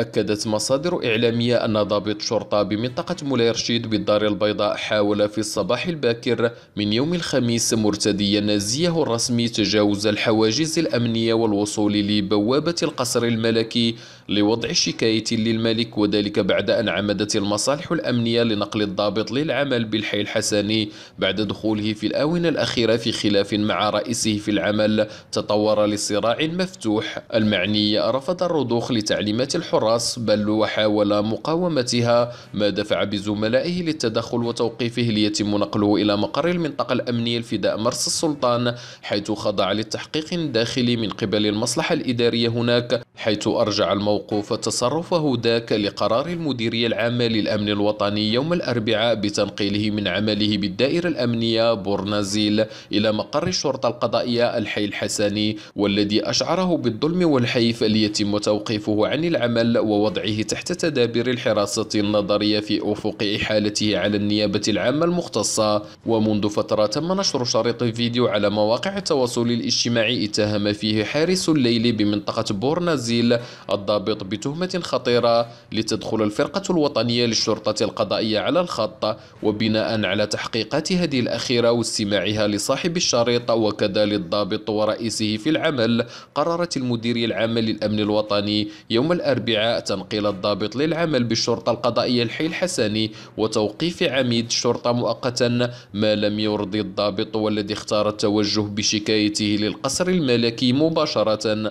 أكدت مصادر إعلامية أن ضابط شرطة بمنطقة مولاي رشيد بالدار البيضاء حاول في الصباح الباكر من يوم الخميس مرتديا نازيه الرسمي تجاوز الحواجز الأمنية والوصول لبوابة القصر الملكي لوضع شكاية للملك وذلك بعد أن عمدت المصالح الأمنية لنقل الضابط للعمل بالحي الحسني بعد دخوله في الآونة الأخيرة في خلاف مع رئيسه في العمل تطور لصراع مفتوح المعنية رفض الرضوخ لتعليمات الحراس الحراس بل وحاول مقاومتها ما دفع بزملائه للتدخل وتوقيفه ليتم نقله إلى مقر المنطقة الأمنية الفداء مرسى السلطان حيث خضع للتحقيق الداخلي من قبل المصلحة الإدارية هناك حيث أرجع الموقوف تصرفه ذاك لقرار المديرية العامة للأمن الوطني يوم الأربعاء بتنقيله من عمله بالدائرة الأمنية بورنازيل إلى مقر الشرطة القضائية الحي الحسني والذي أشعره بالظلم والحيف ليتم توقيفه عن العمل ووضعه تحت تدابير الحراسة النظرية في أفق إحالته على النيابة العامة المختصة ومنذ فترة تم نشر شريط فيديو على مواقع التواصل الاجتماعي اتهم فيه حارس الليل بمنطقة بورنازيل البرازيل الضابط بتهمة خطيرة لتدخل الفرقة الوطنية للشرطة القضائية على الخط وبناء على تحقيقات هذه الأخيرة واستماعها لصاحب الشريط وكذا للضابط ورئيسه في العمل قررت المديرية العامة للأمن الوطني يوم الأربعاء تنقيل الضابط للعمل بالشرطة القضائية الحي الحسني وتوقيف عميد الشرطة مؤقتا ما لم يرضي الضابط والذي اختار التوجه بشكايته للقصر الملكي مباشرة